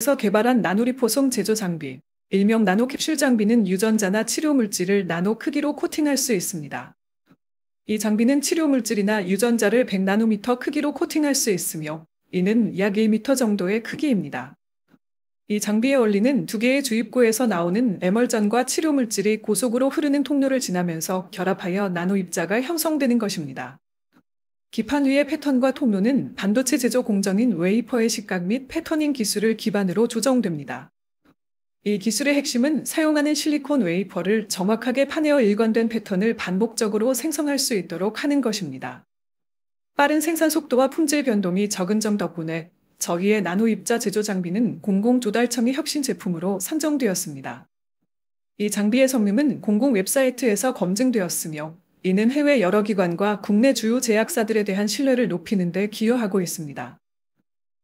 에서 개발한 나노리 포송 제조 장비, 일명 나노 캡슐 장비는 유전자나 치료 물질을 나노 크기로 코팅할 수 있습니다. 이 장비는 치료 물질이나 유전자를 100나노미터 크기로 코팅할 수 있으며, 이는 약 1미터 정도의 크기입니다. 이 장비의 원리는 두 개의 주입구에서 나오는 에멀전과 치료 물질이 고속으로 흐르는 통로를 지나면서 결합하여 나노 입자가 형성되는 것입니다. 기판 위의 패턴과 통로는 반도체 제조 공정인 웨이퍼의 식각 및 패터닝 기술을 기반으로 조정됩니다. 이 기술의 핵심은 사용하는 실리콘 웨이퍼를 정확하게 파내어 일관된 패턴을 반복적으로 생성할 수 있도록 하는 것입니다. 빠른 생산 속도와 품질 변동이 적은 점 덕분에 저희의 나노 입자 제조 장비는 공공조달청의 혁신 제품으로 선정되었습니다. 이 장비의 성능은 공공 웹사이트에서 검증되었으며 이는 해외 여러 기관과 국내 주요 제약사들에 대한 신뢰를 높이는 데 기여하고 있습니다.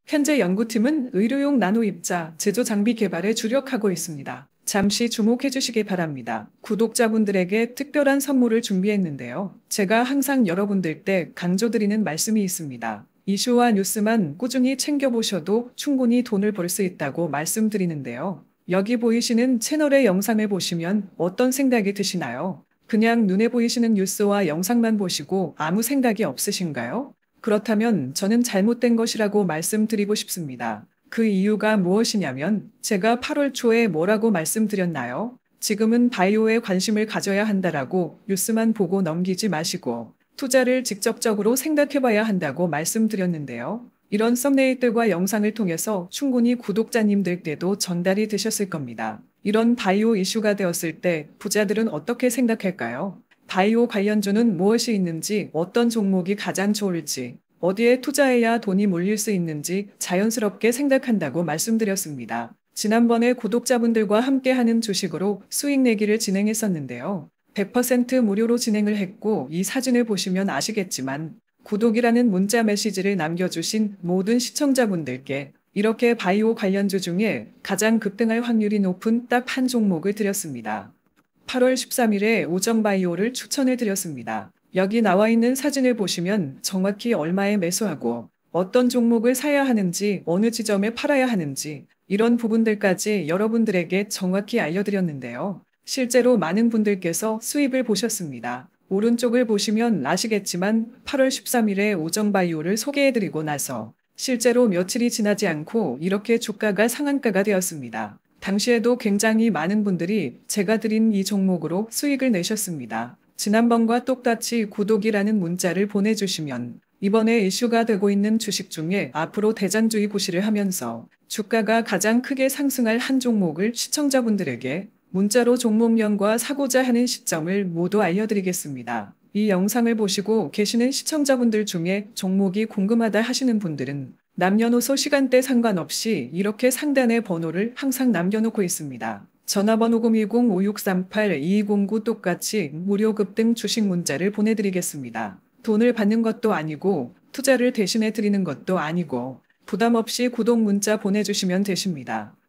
현재 연구팀은 의료용 나노 입자 제조 장비 개발에 주력하고 있습니다. 잠시 주목해 주시기 바랍니다. 구독자분들에게 특별한 선물을 준비했는데요. 제가 항상 여러분들때 강조드리는 말씀이 있습니다. 이슈와 뉴스만 꾸준히 챙겨보셔도 충분히 돈을 벌 수 있다고 말씀드리는데요. 여기 보이시는 채널의 영상을 보시면 어떤 생각이 드시나요? 그냥 눈에 보이시는 뉴스와 영상만 보시고 아무 생각이 없으신가요? 그렇다면 저는 잘못된 것이라고 말씀드리고 싶습니다. 그 이유가 무엇이냐면 제가 8월 초에 뭐라고 말씀드렸나요? 지금은 바이오에 관심을 가져야 한다라고 뉴스만 보고 넘기지 마시고 투자를 직접적으로 생각해봐야 한다고 말씀드렸는데요. 이런 썸네일들과 영상을 통해서 충분히 구독자님들께도 전달이 되셨을 겁니다. 이런 바이오 이슈가 되었을 때 부자들은 어떻게 생각할까요? 바이오 관련주는 무엇이 있는지, 어떤 종목이 가장 좋을지, 어디에 투자해야 돈이 몰릴 수 있는지 자연스럽게 생각한다고 말씀드렸습니다. 지난번에 구독자분들과 함께하는 주식으로 수익 내기를 진행했었는데요. 100% 무료로 진행을 했고 이 사진을 보시면 아시겠지만 구독이라는 문자 메시지를 남겨주신 모든 시청자분들께 이렇게 바이오 관련주 중에 가장 급등할 확률이 높은 딱 한 종목을 드렸습니다. 8월 13일에 오정바이오를 추천해 드렸습니다. 여기 나와 있는 사진을 보시면 정확히 얼마에 매수하고 어떤 종목을 사야 하는지 어느 지점에 팔아야 하는지 이런 부분들까지 여러분들에게 정확히 알려드렸는데요. 실제로 많은 분들께서 수입을 보셨습니다. 오른쪽을 보시면 아시겠지만 8월 13일에 오정바이오를 소개해드리고 나서 실제로 며칠이 지나지 않고 이렇게 주가가 상한가가 되었습니다. 당시에도 굉장히 많은 분들이 제가 드린 이 종목으로 수익을 내셨습니다. 지난번과 똑같이 구독이라는 문자를 보내주시면 이번에 이슈가 되고 있는 주식 중에 앞으로 대장주의 고시를 하면서 주가가 가장 크게 상승할 한 종목을 시청자분들에게 문자로 종목명과 사고자 하는 시점을 모두 알려드리겠습니다. 이 영상을 보시고 계시는 시청자분들 중에 종목이 궁금하다 하시는 분들은 남녀노소 시간대 상관없이 이렇게 상단의 번호를 항상 남겨놓고 있습니다. 전화번호 010-5638-2209 똑같이 무료 급등 주식 문자를 보내드리겠습니다. 돈을 받는 것도 아니고 투자를 대신해 드리는 것도 아니고 부담 없이 구독 문자 보내주시면 되십니다.